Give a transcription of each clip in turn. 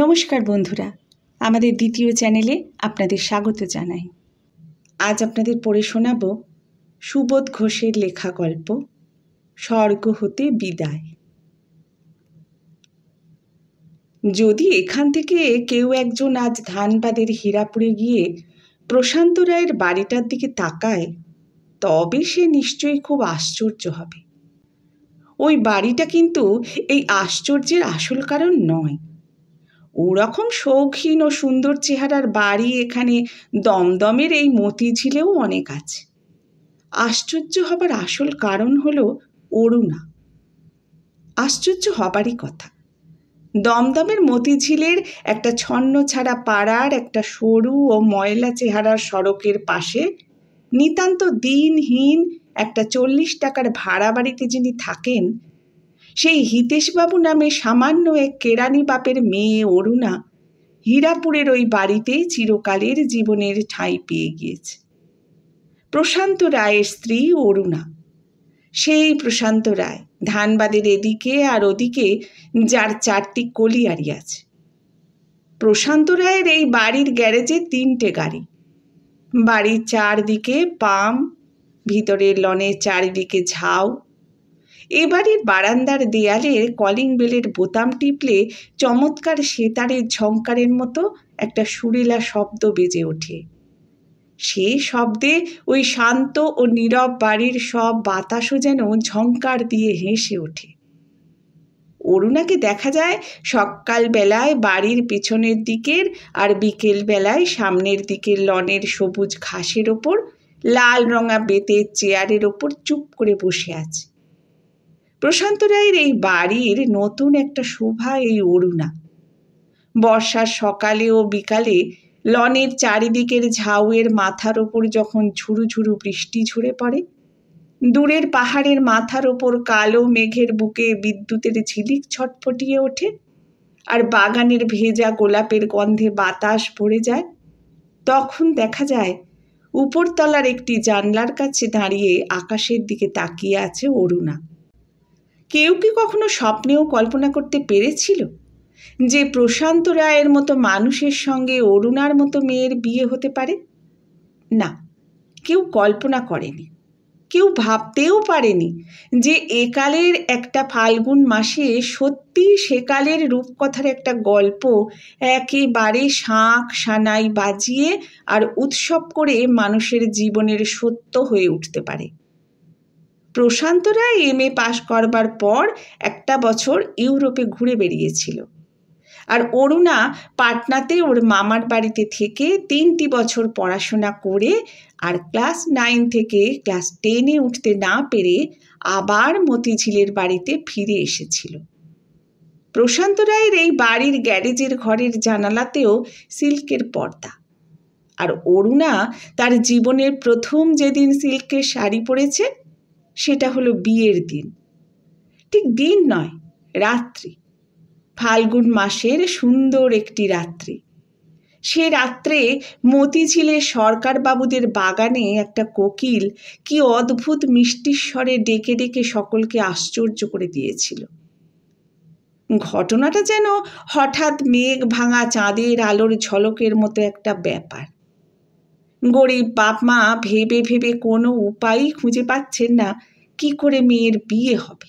নমস্কার বন্ধুরা আমাদের দ্বিতীয় চ্যানেলে আপনাদের স্বাগত জানাই আজ আপনাদের পড়ে শোনাব সুবোধ ঘোষের লেখা গল্প স্বর্গ হতে বিদায় যদি এখান থেকে কেউ একজন আজ ধানবাদের হীরাপুরে গিয়ে প্রশান্ত রায়ের বাড়িটার দিকে তাকায় তবে সে নিশ্চয়ই খুব আশ্চর্য হবে ওই বাড়িটা কিন্তু এই আশ্চর্যের আসল কারণ নয় ওরকম শৌখিন ও সুন্দর চেহারার বাড়ি এখানে দমদমের এই মতিঝিলেও অনেক আছে আশ্চর্য হবার আসল কারণ হল অরুণা আশ্চর্য হবারই কথা দমদমের মতিঝিলের একটা ছন্ন ছাড়া পাড়ার একটা সরু ও ময়লা চেহারার সড়কের পাশে নিতান্ত দিনহীন একটা চল্লিশ টাকার ভাড়া বাড়িতে যিনি থাকেন সেই হিতেশবাবু নামে সামান্য এক কেরানি বাপের মেয়ে অরুণা হীরাপুরের ওই বাড়িতেই চিরকালের জীবনের ঠাঁই পেয়ে গিয়েছে প্রশান্ত রায়ের স্ত্রী অরুণা সেই প্রশান্ত রায় ধানবাদের এদিকে আর ওদিকে যার চারটি কলিয়ারি আছে প্রশান্ত রায়ের এই বাড়ির গ্যারেজে তিনটে গাড়ি বাড়ির চারদিকে পাম ভিতরের লনের চারিদিকে ঝাউ এবারে বারান্দার দেয়ালের কলিং বেলের বোতাম টিপলে চমৎকার সেতারের ঝঙ্কারের মতো একটা সুরেলা শব্দ বেজে ওঠে সে শব্দে ওই শান্ত ও নীরব বাড়ির সব বাতাসও যেন ঝঙ্কার দিয়ে হেসে ওঠে অরুণাকে দেখা যায় সকালবেলায় বাড়ির পিছনের দিকের আর বিকেল বেলায় সামনের দিকের লনের সবুজ ঘাসের ওপর লাল রঙা বেতের চেয়ারের ওপর চুপ করে বসে আছে প্রশান্ত রায়ের এই বাড়ির নতুন একটা শোভা এই অরুণা বর্ষার সকালে ও বিকালে লনের চারিদিকের ঝাউয়ের মাথার ওপর যখন ঝুরু ঝুরু বৃষ্টি ঝরে পড়ে দূরের পাহাড়ের মাথার ওপর কালো মেঘের বুকে বিদ্যুতের ঝিলিক ছটফটিয়ে ওঠে আর বাগানের ভেজা গোলাপের গন্ধে বাতাস ভরে যায় তখন দেখা যায় উপরতলার একটি জানলার কাছে দাঁড়িয়ে আকাশের দিকে তাকিয়ে আছে অরুণা কেউ কি কখনো স্বপ্নেও কল্পনা করতে পেরেছিল যে প্রশান্ত রায়ের মতো মানুষের সঙ্গে অরুণার মতো মেয়ের বিয়ে হতে পারে না কেউ কল্পনা করেনি কেউ ভাবতেও পারেনি যে একালের একটা ফাল্গুন মাসে সত্যি সেকালের রূপকথার একটা গল্প একেবারে শাঁখ সানাই বাজিয়ে আর উৎসব করে মানুষের জীবনের সত্য হয়ে উঠতে পারে প্রশান্ত রায় এম এ পাশ করবার পর একটা বছর ইউরোপে ঘুরে বেরিয়েছিল আর অরুণা পাটনাতে ওর মামার বাড়িতে থেকে তিনটি বছর পড়াশোনা করে আর ক্লাস নাইন থেকে ক্লাস টেনে উঠতে না পেরে আবার মতিঝিলের বাড়িতে ফিরে এসেছিল প্রশান্ত রায়ের এই বাড়ির গ্যারেজের ঘরের জানালাতেও সিল্কের পর্দা আর অরুণা তার জীবনের প্রথম যেদিন সিল্কের শাড়ি পরেছে সেটা হলো বিয়ের দিন ঠিক দিন নয় রাত্রি ফাল্গুন মাসের সুন্দর একটি রাত্রি সে রাত্রে মতিঝিলে সরকারবাবুদের বাগানে একটা কোকিল কি অদ্ভুত মিষ্টির স্বরে ডেকে ডেকে সকলকে আশ্চর্য করে দিয়েছিল ঘটনাটা যেন হঠাৎ মেঘ ভাঙা চাঁদের আলোর ঝলকের মতো একটা ব্যাপার গরিব বাপ মা ভেবে ভেবে কোনো উপায়ই খুঁজে পাচ্ছেন না কি করে মেয়ের বিয়ে হবে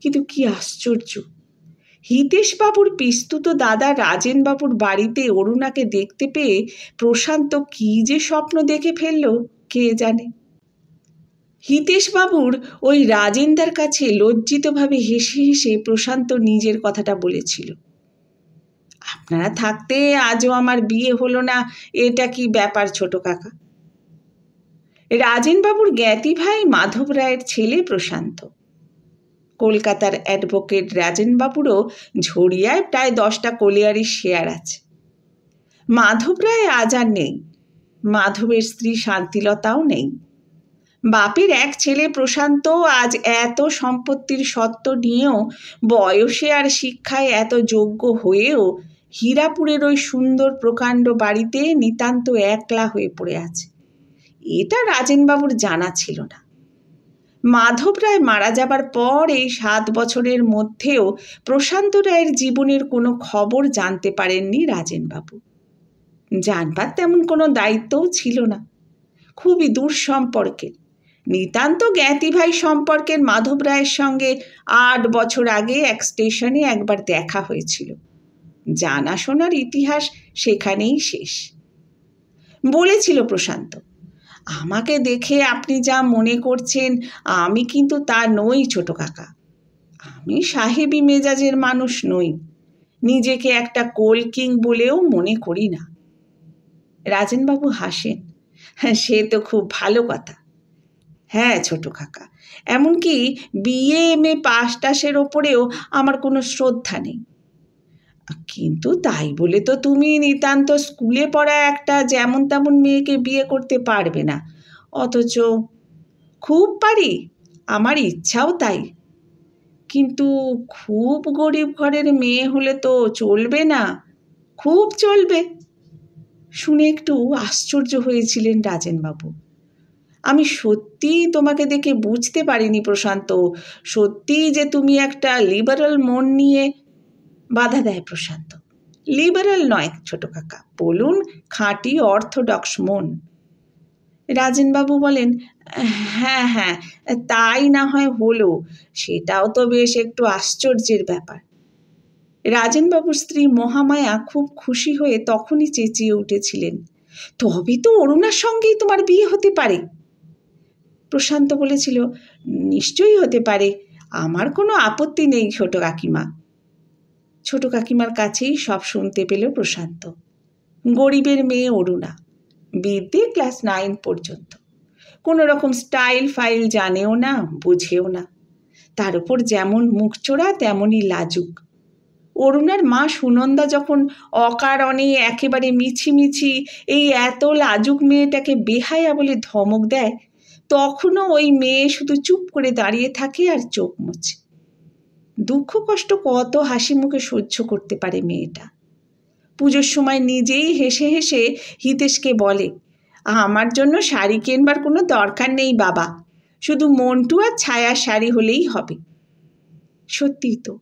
কিন্তু কি আশ্চর্য হিতেশবাবুর পিস্তুত দাদা রাজেনবাবুর বাড়িতে অরুণাকে দেখতে পেয়ে প্রশান্ত কি যে স্বপ্ন দেখে ফেলল কে জানে হিতেশবাবুর ওই রাজেন্দার কাছে লজ্জিতভাবে হেসে হেসে প্রশান্ত নিজের কথাটা বলেছিল আপনারা থাকতে আজও আমার বিয়ে হলো না এটা কি ব্যাপার ছোট কাকা রাজেনবাবুর জ্ঞাতি ভাই মাধব রায়ের ছেলে প্রশান্ত কলকাতার অ্যাডভোকেট রাজেনবাবুরও ঝরিয়ায় প্রায় দশটা কলিয়ারি শেয়ার আছে মাধব রায় আজ আর নেই মাধবের স্ত্রী শান্তিলতাও নেই বাপের এক ছেলে প্রশান্ত আজ এত সম্পত্তির সত্ত্ব নিয়েও বয়সে আর শিক্ষায় এত যোগ্য হয়েও হীরাপুরের ওই সুন্দর প্রকাণ্ড বাড়িতে নিতান্ত একলা হয়ে পড়ে আছে এটা রাজেনবাবুর জানা ছিল না মাধব রায় মারা যাবার পর এই সাত বছরের মধ্যেও প্রশান্ত রায়ের জীবনের কোনো খবর জানতে পারেননি রাজেনবাবু জানবার তেমন কোনো দায়িত্বও ছিল না খুবই দূর সম্পর্কের নিতান্ত জ্ঞাতিভাই সম্পর্কের মাধব রায়ের সঙ্গে আট বছর আগে এক স্টেশনে একবার দেখা হয়েছিল জানাশোনার ইতিহাস সেখানেই শেষ বলেছিল প্রশান্ত আমাকে দেখে আপনি যা মনে করছেন আমি কিন্তু তা নই ছোট কাকা আমি সাহেবি মেজাজের মানুষ নই নিজেকে একটা কোলকিং বলেও মনে করি না রাজেনবাবু হাসেন হ্যাঁ সে তো খুব ভালো কথা হ্যাঁ ছোট কাকা এমনকি বিএ এম এ পাশ টাশের ওপরেও আমার কোনো শ্রদ্ধা নেই কিন্তু তাই বলে তো তুমি নিতান্ত স্কুলে পড়া একটা যেমন তেমন মেয়েকে বিয়ে করতে পারবে না অথচ খুব পারি আমার ইচ্ছাও তাই কিন্তু খুব গরিব ঘরের মেয়ে হলে তো চলবে না খুব চলবে শুনে একটু আশ্চর্য হয়েছিলেন রাজেনবাবু আমি সত্যিই তোমাকে দেখে বুঝতে পারিনি প্রশান্ত সত্যিই যে তুমি একটা লিবারাল মন নিয়ে বাধা দেয় প্রশান্ত লিবারাল নয় ছোট কাকা বলুন খাঁটি অর্থডক্স মন রাজেনবাবু বলেন হ্যাঁ হ্যাঁ তাই না হয় হলো সেটাও তো বেশ একটু আশ্চর্যের ব্যাপার রাজেনবাবুর স্ত্রী মহামায়া খুব খুশি হয়ে তখনই চেঁচিয়ে উঠেছিলেন তবে তো অরুণার সঙ্গেই তোমার বিয়ে হতে পারে প্রশান্ত বলেছিল নিশ্চয়ই হতে পারে আমার কোনো আপত্তি নেই ছোট কাকিমা ছোট কাকিমার কাছেই সব শুনতে পেল প্রশান্ত গরিবের মেয়ে অরুণা বিদ্যে ক্লাস নাইন পর্যন্ত কোনো রকম স্টাইল ফাইল জানেও না বুঝেও না তার উপর যেমন মুখ চোড়া তেমনই লাজুক অরুণার মা সুনন্দা যখন অকারণে একেবারে মিছিমিছি এই এত লাজুক মেয়েটাকে বেহায়া বলে ধমক দেয় তখনও ওই মেয়ে শুধু চুপ করে দাঁড়িয়ে থাকে আর চোখ মুছে দুঃখ কষ্ট কত হাসি মুখে সহ্য করতে পারে মেয়েটা পুজোর সময় নিজেই হেসে হেসে হিতেশকে বলে আমার জন্য শাড়ি কেনবার কোনো দরকার নেই বাবা শুধু মন্টু আর ছায়া শাড়ি হলেই হবে সত্যিই তো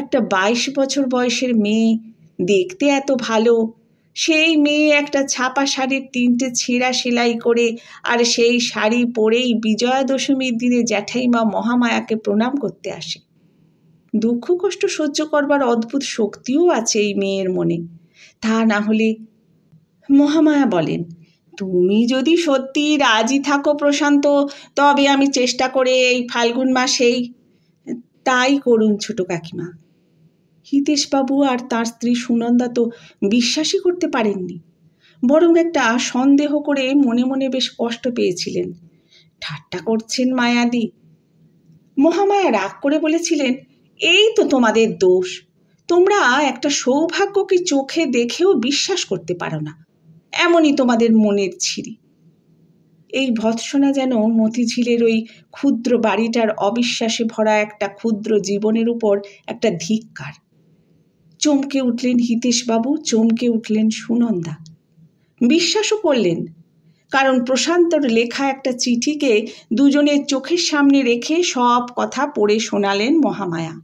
একটা বাইশ বছর বয়সের মেয়ে দেখতে এত ভালো সেই মেয়ে একটা ছাপা শাড়ির তিনটে ছেঁড়া সেলাই করে আর সেই শাড়ি পরেই বিজয়া দশমীর দিনে জ্যাঠাইমা মহামায়াকে প্রণাম করতে আসে দুঃখ কষ্ট সহ্য করবার অদ্ভুত শক্তিও আছে এই মেয়ের মনে তা না হলে মহামায়া বলেন তুমি যদি সত্যি রাজি থাকো প্রশান্ত তবে আমি চেষ্টা করে এই ফাল্গুন মাসেই তাই করুন ছোট কাকিমা হিতেশবাবু আর তার স্ত্রী সুনন্দা তো বিশ্বাসই করতে পারেননি বরং একটা সন্দেহ করে মনে মনে বেশ কষ্ট পেয়েছিলেন ঠাট্টা করছেন মায়াদি মহামায়া রাগ করে বলেছিলেন এই তো তোমাদের দোষ তোমরা একটা সৌভাগ্যকে চোখে দেখেও বিশ্বাস করতে পারো না এমনই তোমাদের মনের ছিরি এই ভৎসনা যেন মতিঝিলের ওই ক্ষুদ্র বাড়িটার অবিশ্বাসে ভরা একটা ক্ষুদ্র জীবনের উপর একটা ধিক্কার চমকে উঠলেন হিতেশবাবু চমকে উঠলেন সুনন্দা বিশ্বাসও করলেন কারণ প্রশান্তর লেখা একটা চিঠিকে দুজনের চোখের সামনে রেখে সব কথা পড়ে শোনালেন মহামায়া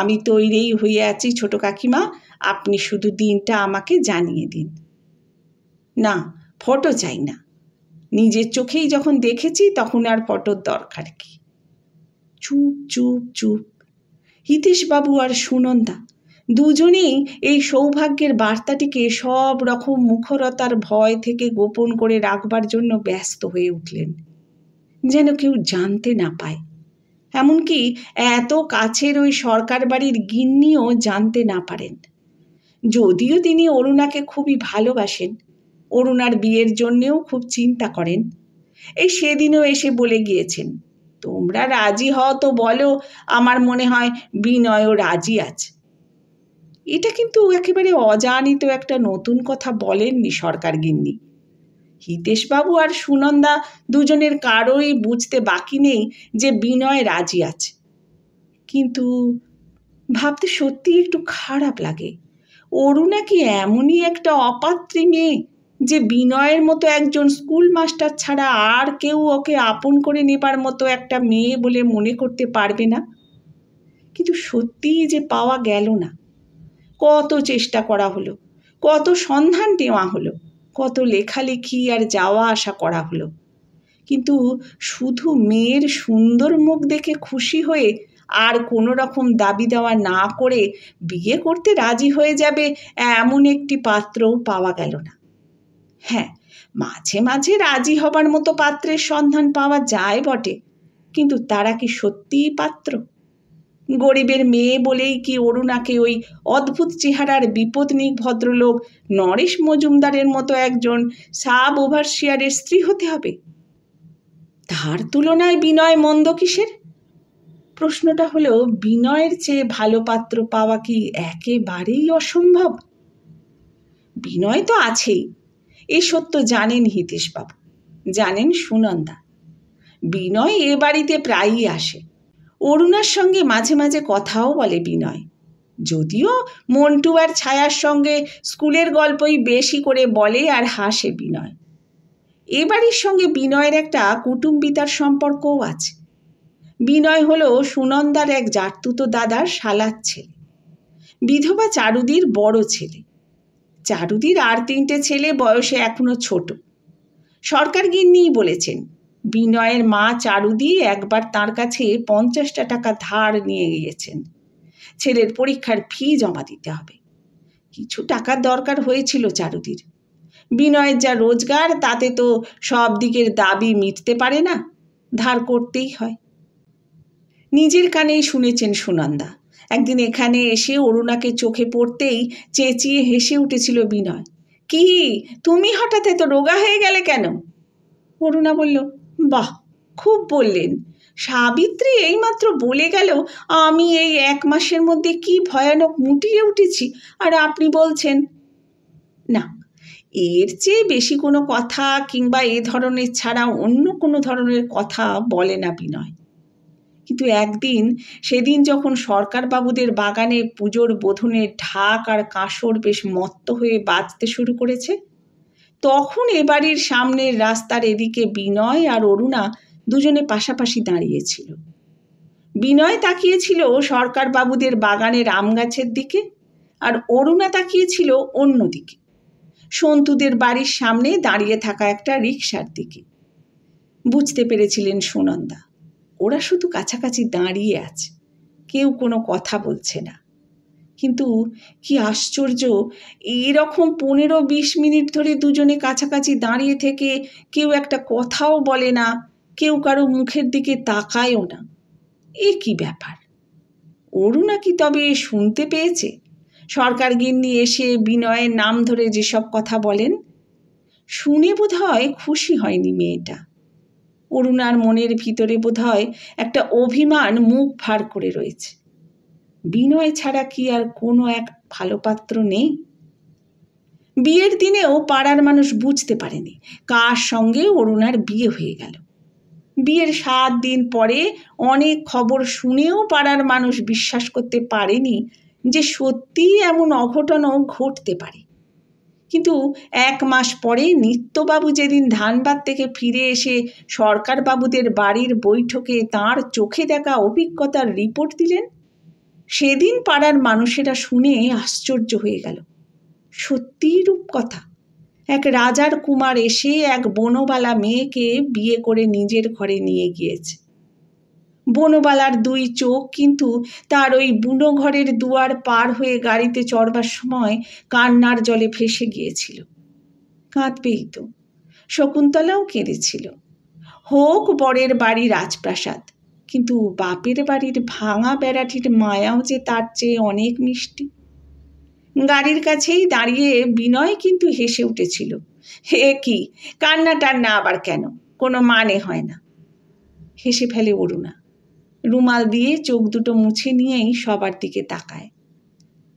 আমি তৈরিই হয়ে আছি ছোট কাকিমা আপনি শুধু দিনটা আমাকে জানিয়ে দিন না ফটো চাই না নিজের চোখেই যখন দেখেছি তখন আর ফটোর দরকার কি চুপ চুপ চুপ হিতেশবাবু আর সুনন্দা দুজনেই এই সৌভাগ্যের বার্তাটিকে সব রকম মুখরতার ভয় থেকে গোপন করে রাখবার জন্য ব্যস্ত হয়ে উঠলেন যেন কেউ জানতে না পায় এমনকি এত কাছের ওই সরকার বাড়ির গিন্নিও জানতে না পারেন যদিও তিনি অরুণাকে খুবই ভালোবাসেন অরুণার বিয়ের জন্যেও খুব চিন্তা করেন এই সেদিনও এসে বলে গিয়েছেন তোমরা রাজি হও তো বলো আমার মনে হয় বিনয়ও রাজি আছে এটা কিন্তু একেবারে অজানিত একটা নতুন কথা বলেননি সরকার গিন্নি হিতেশবাবু আর সুনন্দা দুজনের কারোই বুঝতে বাকি নেই যে বিনয় রাজি আছে কিন্তু ভাবতে সত্যি একটু খারাপ লাগে অরুণা নাকি এমনই একটা অপাত্রী মেয়ে যে বিনয়ের মতো একজন স্কুল মাস্টার ছাড়া আর কেউ ওকে আপন করে নেবার মতো একটা মেয়ে বলে মনে করতে পারবে না কিন্তু সত্যিই যে পাওয়া গেল না কত চেষ্টা করা হলো কত সন্ধান দেওয়া হলো কত লেখালেখি আর যাওয়া আসা করা হলো কিন্তু শুধু মেয়ের সুন্দর মুখ দেখে খুশি হয়ে আর কোনো রকম দাবি দেওয়া না করে বিয়ে করতে রাজি হয়ে যাবে এমন একটি পাত্রও পাওয়া গেল না হ্যাঁ মাঝে মাঝে রাজি হবার মতো পাত্রের সন্ধান পাওয়া যায় বটে কিন্তু তারা কি সত্যিই পাত্র গরিবের মেয়ে বলেই কি অরুণাকে ওই অদ্ভুত চেহারার বিপদনিক ভদ্রলোক নরেশ মজুমদারের মতো একজন সাব ওভারশিয়ারের স্ত্রী হতে হবে তার তুলনায় বিনয় মন্দ কিসের প্রশ্নটা হলো বিনয়ের চেয়ে ভালো পাত্র পাওয়া কি একেবারেই অসম্ভব বিনয় তো আছেই এ সত্য জানেন হিতেশবাবু জানেন সুনন্দা বিনয় এ বাড়িতে প্রায়ই আসে অরুণার সঙ্গে মাঝে মাঝে কথাও বলে বিনয় যদিও মন্টু আর ছায়ার সঙ্গে স্কুলের গল্পই বেশি করে বলে আর হাসে বিনয় এ বাড়ির সঙ্গে বিনয়ের একটা কুটুম্বিতার সম্পর্কও আছে বিনয় হলো সুনন্দার এক জাটতুতো দাদার শালার ছেলে বিধবা চারুদির বড় ছেলে চারুদির আর তিনটে ছেলে বয়সে এখনো ছোট সরকার গিন্নিই বলেছেন বিনয়ের মা চারুদি একবার তার কাছে পঞ্চাশটা টাকা ধার নিয়ে গিয়েছেন ছেলের পরীক্ষার ফি জমা দিতে হবে কিছু টাকার দরকার হয়েছিল চারুদির বিনয়ের যা রোজগার তাতে তো সব দিকের দাবি মিটতে পারে না ধার করতেই হয় নিজের কানেই শুনেছেন সুনন্দা একদিন এখানে এসে অরুণাকে চোখে পড়তেই চেঁচিয়ে হেসে উঠেছিল বিনয় কি তুমি হঠাৎ এত রোগা হয়ে গেলে কেন অরুণা বলল বাহ খুব বললেন সাবিত্রী এইমাত্র বলে গেল আমি এই এক মাসের মধ্যে কি ভয়ানক মুটিয়ে উঠেছি আর আপনি বলছেন না এর চেয়ে বেশি কোনো কথা কিংবা এ ধরনের ছাড়া অন্য কোনো ধরনের কথা বলে না বিনয় কিন্তু একদিন সেদিন যখন সরকারবাবুদের বাগানে পুজোর বোধনের ঢাক আর কাঁসর বেশ মত্ত হয়ে বাজতে শুরু করেছে তখন এ বাড়ির সামনের রাস্তার এদিকে বিনয় আর অরুণা দুজনে পাশাপাশি দাঁড়িয়েছিল বিনয় তাকিয়েছিল সরকার বাবুদের বাগানের আম গাছের দিকে আর অরুণা তাকিয়েছিল অন্যদিকে সন্তুদের বাড়ির সামনে দাঁড়িয়ে থাকা একটা রিক্সার দিকে বুঝতে পেরেছিলেন সুনন্দা ওরা শুধু কাছাকাছি দাঁড়িয়ে আছে কেউ কোনো কথা বলছে না কিন্তু কি আশ্চর্য এরকম পনেরো বিশ মিনিট ধরে দুজনে কাছাকাছি দাঁড়িয়ে থেকে কেউ একটা কথাও বলে না কেউ কারো মুখের দিকে তাকায়ও না এ কি ব্যাপার অরুণা কি তবে শুনতে পেয়েছে সরকার গিন্নি এসে বিনয়ের নাম ধরে যেসব কথা বলেন শুনে বোধ হয় খুশি হয়নি মেয়েটা অরুণার মনের ভিতরে বোধ হয় একটা অভিমান মুখ ভার করে রয়েছে বিনয় ছাড়া কি আর কোনো এক ভালো পাত্র নেই বিয়ের দিনেও পাড়ার মানুষ বুঝতে পারেনি কার সঙ্গে অরুণার বিয়ে হয়ে গেল বিয়ের সাত দিন পরে অনেক খবর শুনেও পাড়ার মানুষ বিশ্বাস করতে পারেনি যে সত্যিই এমন অঘটনও ঘটতে পারে কিন্তু এক মাস পরে নিত্যবাবু যেদিন ধানবাদ থেকে ফিরে এসে সরকারবাবুদের বাড়ির বৈঠকে তার চোখে দেখা অভিজ্ঞতার রিপোর্ট দিলেন সেদিন পাড়ার মানুষেরা শুনে আশ্চর্য হয়ে গেল সত্যিই কথা এক রাজার কুমার এসে এক বনবালা মেয়েকে বিয়ে করে নিজের ঘরে নিয়ে গিয়েছে বনবালার দুই চোখ কিন্তু তার ওই বুনো ঘরের দুয়ার পার হয়ে গাড়িতে চড়বার সময় কান্নার জলে ভেসে গিয়েছিল কাঁদবেই তো শকুন্তলাও কেঁদেছিল হোক বরের বাড়ি রাজপ্রাসাদ কিন্তু বাপের বাড়ির ভাঙা বেড়াটির মায়াও যে তার চেয়ে অনেক মিষ্টি গাড়ির কাছেই দাঁড়িয়ে বিনয় কিন্তু হেসে উঠেছিল হে কি কান্না টান্না আবার কেন কোনো মানে হয় না হেসে ফেলে অরুণা রুমাল দিয়ে চোখ দুটো মুছে নিয়েই সবার দিকে তাকায়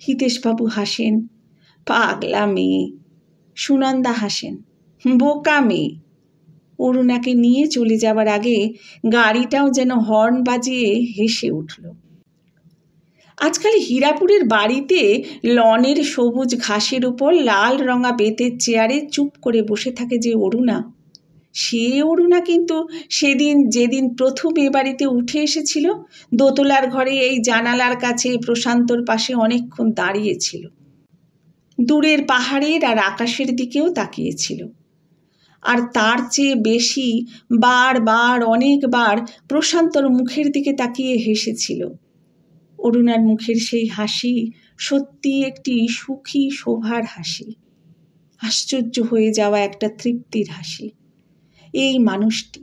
হিতেশবাবু হাসেন পাগলা মেয়ে সুনন্দা হাসেন বোকা মেয়ে অরুণাকে নিয়ে চলে যাবার আগে গাড়িটাও যেন হর্ন বাজিয়ে হেসে উঠল আজকাল হীরাপুরের বাড়িতে লনের সবুজ ঘাসের উপর লাল রঙা বেতের চেয়ারে চুপ করে বসে থাকে যে অরুণা সে অরুণা কিন্তু সেদিন যেদিন প্রথম এ বাড়িতে উঠে এসেছিল দোতলার ঘরে এই জানালার কাছে প্রশান্তর পাশে অনেকক্ষণ দাঁড়িয়েছিল দূরের পাহাড়ের আর আকাশের দিকেও তাকিয়েছিল আর তার চেয়ে বেশি বারবার অনেকবার প্রশান্তর মুখের দিকে তাকিয়ে হেসেছিল অরুণার মুখের সেই হাসি সত্যি একটি সুখী শোভার হাসি আশ্চর্য হয়ে যাওয়া একটা তৃপ্তির হাসি এই মানুষটি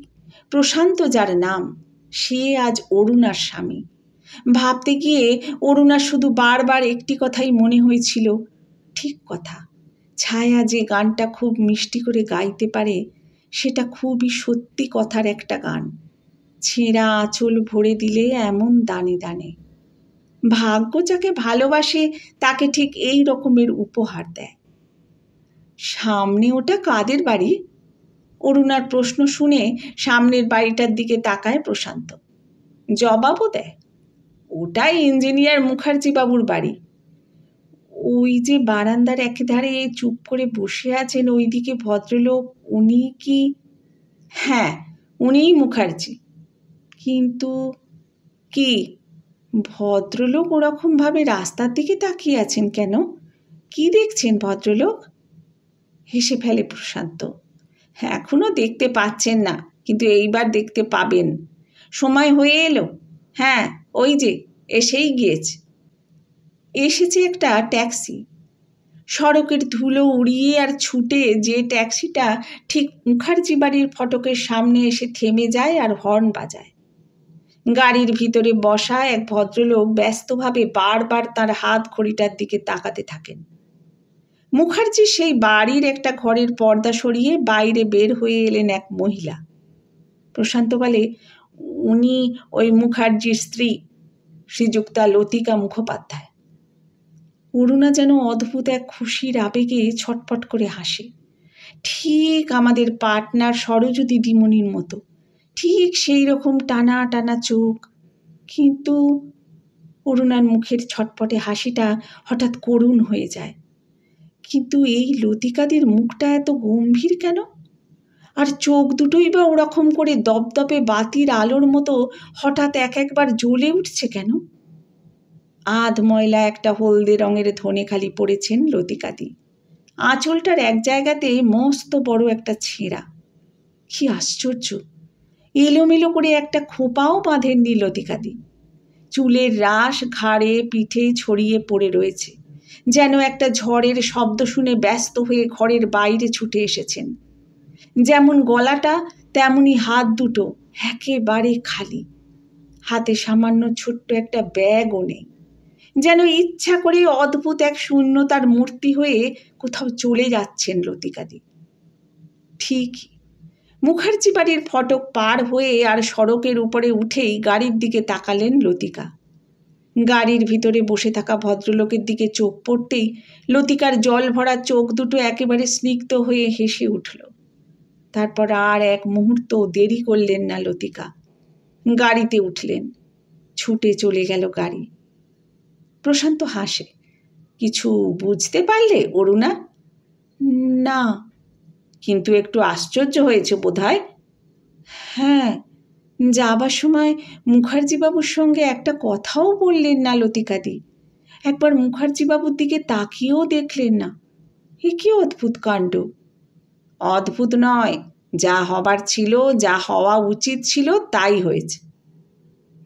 প্রশান্ত যার নাম সে আজ অরুণার স্বামী ভাবতে গিয়ে অরুণার শুধু বারবার একটি কথাই মনে হয়েছিল ঠিক কথা ছায়া যে গানটা খুব মিষ্টি করে গাইতে পারে সেটা খুবই সত্যি কথার একটা গান ছেঁড়া আঁচল ভরে দিলে এমন দানে দানে ভাগ্য যাকে ভালোবাসে তাকে ঠিক এই রকমের উপহার দেয় সামনে ওটা কাদের বাড়ি অরুণার প্রশ্ন শুনে সামনের বাড়িটার দিকে তাকায় প্রশান্ত জবাবও দেয় ওটাই ইঞ্জিনিয়ার মুখার্জি বাবুর বাড়ি ওই যে বারান্দার একধারে চুপ করে বসে আছেন ওইদিকে ভদ্রলোক উনি কি হ্যাঁ উনিই মুখার্জি কিন্তু কি ভদ্রলোক ওরকমভাবে রাস্তার দিকে তাকিয়ে আছেন কেন কি দেখছেন ভদ্রলোক হেসে ফেলে প্রশান্ত এখনও দেখতে পাচ্ছেন না কিন্তু এইবার দেখতে পাবেন সময় হয়ে এলো হ্যাঁ ওই যে এসেই গিয়েছে এসেছে একটা ট্যাক্সি সড়কের ধুলো উড়িয়ে আর ছুটে যে ট্যাক্সিটা ঠিক মুখার্জি বাড়ির ফটকের সামনে এসে থেমে যায় আর হর্ন বাজায় গাড়ির ভিতরে বসা এক ভদ্রলোক ব্যস্তভাবে বারবার তার হাত ঘড়িটার দিকে তাকাতে থাকেন মুখার্জি সেই বাড়ির একটা ঘরের পর্দা সরিয়ে বাইরে বের হয়ে এলেন এক মহিলা প্রশান্ত বলে উনি ওই মুখার্জির স্ত্রী শ্রীযুক্তা লতিকা মুখোপাধ্যায় অরুণা যেন অদ্ভুত এক খুশির আবেগে ছটফট করে হাসে ঠিক আমাদের পার্টনার সরযুদি দিদিমণির মতো ঠিক সেই রকম টানা টানা চোখ কিন্তু অরুণার মুখের ছটপটে হাসিটা হঠাৎ করুণ হয়ে যায় কিন্তু এই লতিকাদের মুখটা এত গম্ভীর কেন আর চোখ দুটোই বা ওরকম করে দপদপে বাতির আলোর মতো হঠাৎ এক একবার জ্বলে উঠছে কেন আধ ময়লা একটা হলদে রঙের ধনে খালি পড়েছেন লতিকাদি আঁচলটার এক জায়গাতে মস্ত বড় একটা ছেঁড়া কি আশ্চর্য এলোমেলো করে একটা খোপাও বাঁধেননি লতিকাদি চুলের রাস ঘাড়ে পিঠে ছড়িয়ে পড়ে রয়েছে যেন একটা ঝড়ের শব্দ শুনে ব্যস্ত হয়ে ঘরের বাইরে ছুটে এসেছেন যেমন গলাটা তেমনি হাত দুটো একেবারে খালি হাতে সামান্য ছোট্ট একটা ব্যাগও নেই যেন ইচ্ছা করে অদ্ভুত এক শূন্যতার মূর্তি হয়ে কোথাও চলে যাচ্ছেন লতিকাদি ঠিক মুখার্জি বাড়ির ফটক পার হয়ে আর সড়কের উপরে উঠেই গাড়ির দিকে তাকালেন লতিকা গাড়ির ভিতরে বসে থাকা ভদ্রলোকের দিকে চোখ পড়তেই লতিকার জল ভরা চোখ দুটো একেবারে স্নিগ্ধ হয়ে হেসে উঠল তারপর আর এক মুহূর্ত দেরি করলেন না লতিকা গাড়িতে উঠলেন ছুটে চলে গেল গাড়ি প্রশান্ত হাসে কিছু বুঝতে পারলে অরুণা না কিন্তু একটু আশ্চর্য হয়েছে বোধ হ্যাঁ যাবার সময় মুখার্জিবাবুর সঙ্গে একটা কথাও বললেন না লতিকাদি একবার মুখার্জিবাবুর দিকে তাকিয়েও দেখলেন না এ কি অদ্ভুত কাণ্ড অদ্ভুত নয় যা হবার ছিল যা হওয়া উচিত ছিল তাই হয়েছে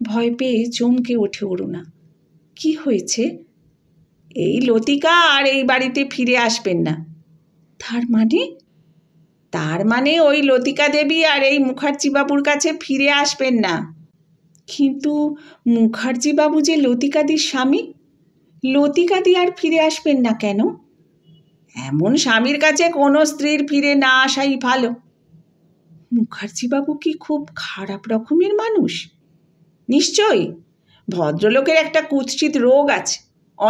ভয় পেয়ে চমকে ওঠে অরুণা কি হয়েছে এই লতিকা আর এই বাড়িতে ফিরে আসবেন না তার মানে তার মানে ওই লতিকা দেবী আর এই মুখার্জিবাবুর কাছে ফিরে আসবেন না কিন্তু মুখার্জিবাবু যে লতিকাদির স্বামী লতিকাদি আর ফিরে আসবেন না কেন এমন স্বামীর কাছে কোনো স্ত্রীর ফিরে না আসাই ভালো মুখার্জিবাবু কি খুব খারাপ রকমের মানুষ নিশ্চয়ই ভদ্রলোকের একটা কুৎসিত রোগ আছে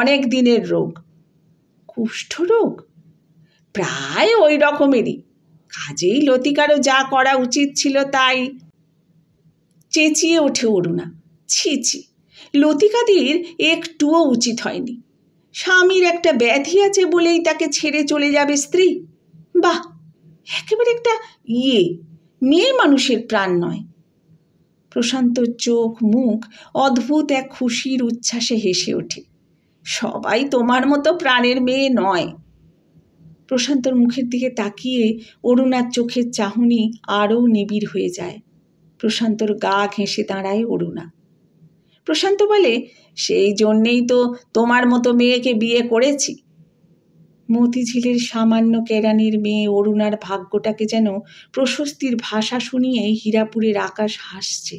অনেক দিনের রোগ কুষ্ঠ রোগ প্রায় ওই রকমেরই কাজেই লতিকারও যা করা উচিত ছিল তাই চেঁচিয়ে ওঠে অরুণা ছি ছি লতিকাদির একটুও উচিত হয়নি স্বামীর একটা ব্যাধি আছে বলেই তাকে ছেড়ে চলে যাবে স্ত্রী বাহ একেবারে একটা ইয়ে মেয়ে মানুষের প্রাণ নয় প্রশান্ত চোখ মুখ অদ্ভুত এক খুশির উচ্ছ্বাসে হেসে ওঠে সবাই তোমার মতো প্রাণের মেয়ে নয় প্রশান্তর মুখের দিকে তাকিয়ে অরুণার চোখের চাহনি আরও নিবিড় হয়ে যায় প্রশান্তর গা ঘেঁষে দাঁড়ায় অরুণা প্রশান্ত বলে সেই জন্যেই তো তোমার মতো মেয়েকে বিয়ে করেছি মতিঝিলের সামান্য কেরানির মেয়ে অরুণার ভাগ্যটাকে যেন প্রশস্তির ভাষা শুনিয়ে হীরাপুরের আকাশ হাসছে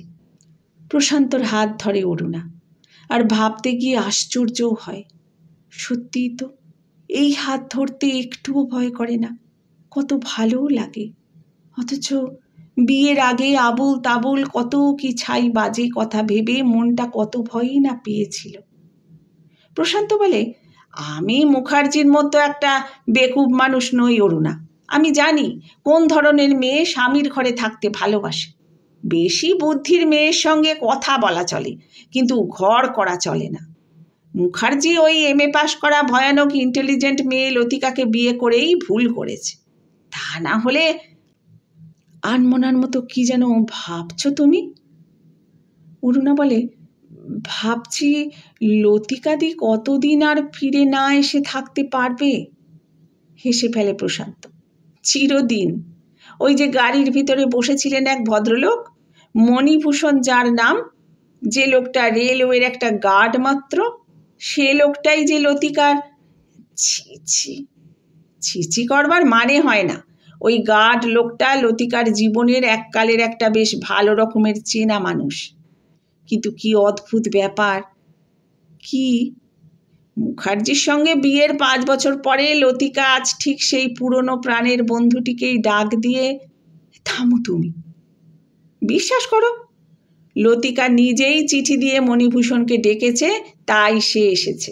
প্রশান্তর হাত ধরে অরুণা আর ভাবতে গিয়ে আশ্চর্যও হয় সত্যিই তো এই হাত ধরতে একটুও ভয় করে না কত ভালোও লাগে অথচ বিয়ের আগে আবুল তাবুল কত কি ছাই বাজে কথা ভেবে মনটা কত ভয়ই না পেয়েছিল প্রশান্ত বলে আমি মুখার্জির মতো একটা বেকুব মানুষ নই অরুণা আমি জানি কোন ধরনের মেয়ে স্বামীর ঘরে থাকতে ভালোবাসে বেশি বুদ্ধির মেয়ের সঙ্গে কথা বলা চলে কিন্তু ঘর করা চলে না মুখার্জি ওই এম এ পাস করা ভয়ানক ইন্টেলিজেন্ট মেয়ে লতিকাকে বিয়ে করেই ভুল করেছে তা না হলে আনমনার মতো কি যেন ভাবছো তুমি অরুণা বলে ভাবছি লতিকাদি কতদিন আর ফিরে না এসে থাকতে পারবে হেসে ফেলে প্রশান্ত চিরদিন ওই যে গাড়ির ভিতরে বসেছিলেন এক ভদ্রলোক মণিভূষণ যার নাম যে লোকটা রেলওয়ের একটা গার্ড মাত্র সে লোকটাই যে লতিকার ছি ছি ছিচি করবার মানে হয় না ওই গার্ড লোকটা লতিকার জীবনের এককালের একটা বেশ ভালো রকমের চেনা মানুষ কিন্তু কি অদ্ভুত ব্যাপার কি মুখার্জির সঙ্গে বিয়ের পাঁচ বছর পরে লতিকা আজ ঠিক সেই পুরনো প্রাণের বন্ধুটিকেই ডাক দিয়ে থামো তুমি বিশ্বাস করো লতিকা নিজেই চিঠি দিয়ে মণিভূষণকে ডেকেছে তাই সে এসেছে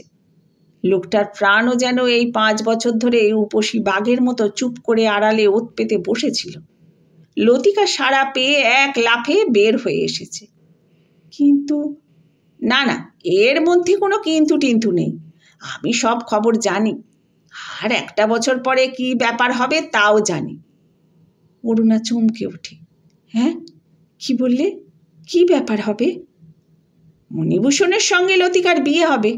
লোকটার প্রাণও যেন এই পাঁচ বছর ধরে উপসী বাঘের মতো চুপ করে আড়ালে ওত পেতে বসেছিল লতিকা সাড়া পেয়ে এক লাফে বের হয়ে এসেছে কিন্তু না না এর মধ্যে কোনো কিন্তু টিন্তু নেই আমি সব খবর জানি আর একটা বছর পরে কি ব্যাপার হবে তাও জানি অরুণা চমকে ওঠে হ্যাঁ কি বললে কি ব্যাপার হবে মণিভূষণের সঙ্গে লতিকার বিয়ে হবে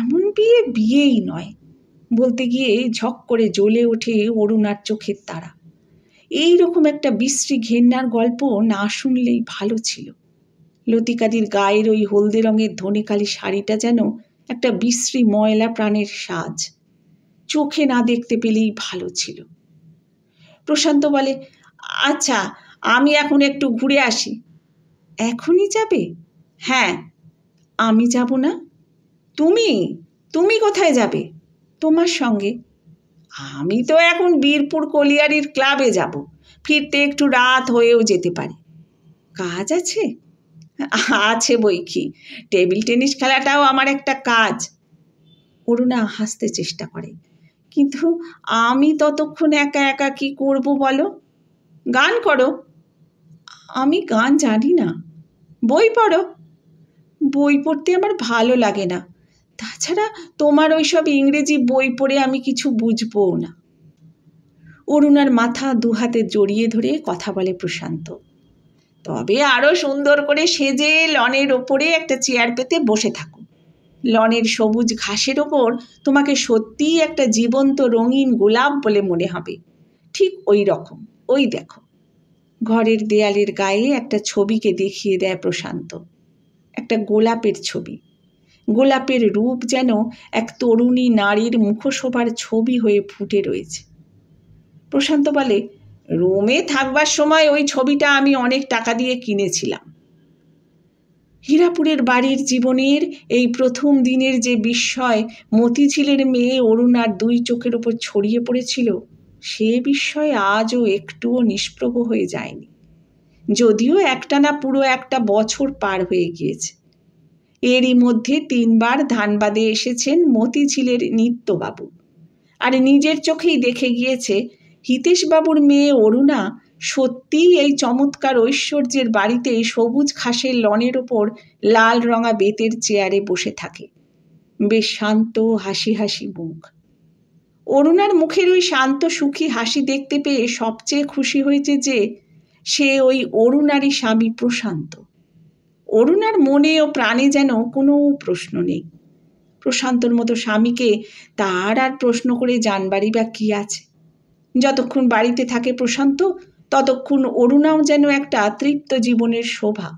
এমন বিয়ে বিয়েই নয় বলতে গিয়ে ঝক করে জ্বলে ওঠে অরুণার চোখের তারা এই রকম একটা বিশ্রী ঘেন্নার গল্প না শুনলেই ভালো ছিল লতিকাদির গায়ের ওই হলদে রঙের ধনেকালি শাড়িটা যেন একটা বিশ্রী ময়লা প্রাণের সাজ চোখে না দেখতে পেলেই ভালো ছিল প্রশান্ত বলে আচ্ছা আমি এখন একটু ঘুরে আসি এখনই যাবে হ্যাঁ আমি যাব না তুমি তুমি কোথায় যাবে তোমার সঙ্গে আমি তো এখন বীরপুর কলিয়ারির ক্লাবে যাব ফিরতে একটু রাত হয়েও যেতে পারি কাজ আছে আছে বই কি টেবিল টেনিস খেলাটাও আমার একটা কাজ অরুণা হাসতে চেষ্টা করে কিন্তু আমি ততক্ষণ একা একা কি করব বলো গান করো আমি গান জানি না বই পড়ো বই পড়তে আমার ভালো লাগে না তাছাড়া তোমার ওইসব ইংরেজি বই পড়ে আমি কিছু বুঝবও না অরুণার মাথা দুহাতে জড়িয়ে ধরে কথা বলে প্রশান্ত তবে আরও সুন্দর করে সেজে লনের ওপরে একটা চেয়ার পেতে বসে থাকো লনের সবুজ ঘাসের ওপর তোমাকে সত্যিই একটা জীবন্ত রঙিন গোলাপ বলে মনে হবে ঠিক ওই রকম ওই দেখো ঘরের দেয়ালের গায়ে একটা ছবিকে দেখিয়ে দেয় প্রশান্ত একটা গোলাপের ছবি গোলাপের রূপ যেন এক তরুণী নারীর মুখশোভার ছবি হয়ে ফুটে রয়েছে প্রশান্ত বলে রোমে থাকবার সময় ওই ছবিটা আমি অনেক টাকা দিয়ে কিনেছিলাম হীরাপুরের বাড়ির জীবনের এই প্রথম দিনের যে বিস্ময় মতিঝিলের মেয়ে অরুণার দুই চোখের ওপর ছড়িয়ে পড়েছিল সে বিস্ময় আজও একটুও নিষ্প্রভ হয়ে যায়নি যদিও একটা না পুরো একটা বছর পার হয়ে গিয়েছে এরই মধ্যে তিনবার ধানবাদে এসেছেন মতিঝিলের নিত্যবাবু আর নিজের চোখেই দেখে গিয়েছে হিতেশবাবুর মেয়ে অরুণা সত্যিই এই চমৎকার ঐশ্বর্যের বাড়িতে সবুজ ঘাসের লনের ওপর লাল রঙা বেতের চেয়ারে বসে থাকে বেশ শান্ত হাসি হাসি মুখ অরুণার মুখের ওই শান্ত সুখী হাসি দেখতে পেয়ে সবচেয়ে খুশি হয়েছে যে সে ওই অরুণারই স্বামী প্রশান্ত অরুণার মনে ও প্রাণে যেন কোনো প্রশ্ন নেই প্রশান্তর মতো স্বামীকে তার আর প্রশ্ন করে জানবারই বা কী আছে যতক্ষণ বাড়িতে থাকে প্রশান্ত ততক্ষণ অরুণাও যেন একটা তৃপ্ত জীবনের শোভা